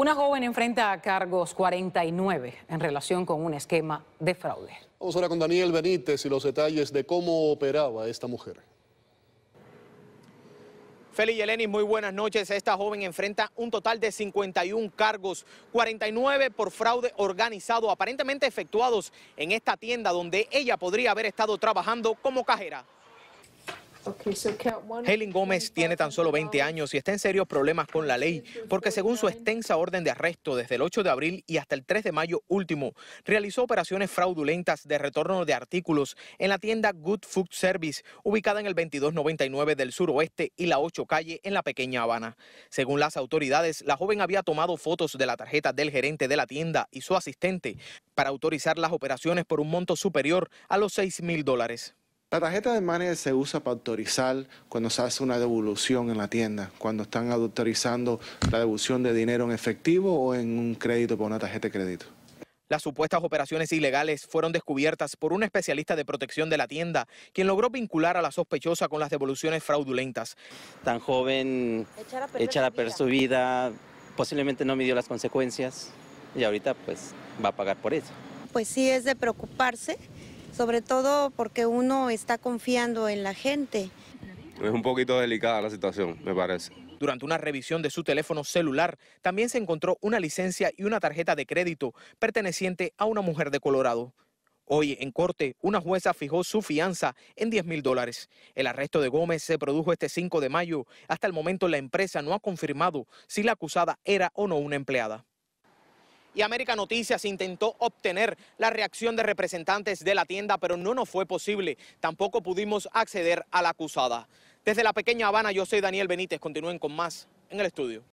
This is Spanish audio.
Una joven enfrenta cargos 49 en relación con un esquema de fraude. Vamos ahora con Daniel Benítez y los detalles de cómo operaba esta mujer. Feli y muy buenas noches. Esta joven enfrenta un total de 51 cargos, 49 por fraude organizado, aparentemente efectuados en esta tienda donde ella podría haber estado trabajando como cajera. Helen Gómez tiene tan solo 20 años y está en serios problemas con la ley, porque según su extensa orden de arresto desde el 8 de abril y hasta el 3 de mayo último, realizó operaciones fraudulentas de retorno de artículos en la tienda Good Food Service, ubicada en el 2299 del suroeste y la 8 calle en la pequeña Habana. Según las autoridades, la joven había tomado fotos de la tarjeta del gerente de la tienda y su asistente para autorizar las operaciones por un monto superior a los 6 mil dólares. La tarjeta de manejo se usa para autorizar cuando se hace una devolución en la tienda, cuando están autorizando la devolución de dinero en efectivo o en un crédito por una tarjeta de crédito. Las supuestas operaciones ilegales fueron descubiertas por un especialista de protección de la tienda, quien logró vincular a la sospechosa con las devoluciones fraudulentas. Tan joven, echar a perder su vida, posiblemente no midió las consecuencias y ahorita pues va a pagar por eso. Pues sí es de preocuparse sobre todo porque uno está confiando en la gente. Es un poquito delicada la situación, me parece. Durante una revisión de su teléfono celular, también se encontró una licencia y una tarjeta de crédito perteneciente a una mujer de Colorado. Hoy, en corte, una jueza fijó su fianza en 10 mil dólares. El arresto de Gómez se produjo este 5 de mayo. Hasta el momento, la empresa no ha confirmado si la acusada era o no una empleada y América Noticias intentó obtener la reacción de representantes de la tienda, pero no nos fue posible. Tampoco pudimos acceder a la acusada. Desde la pequeña Habana, yo soy Daniel Benítez. Continúen con más en el estudio.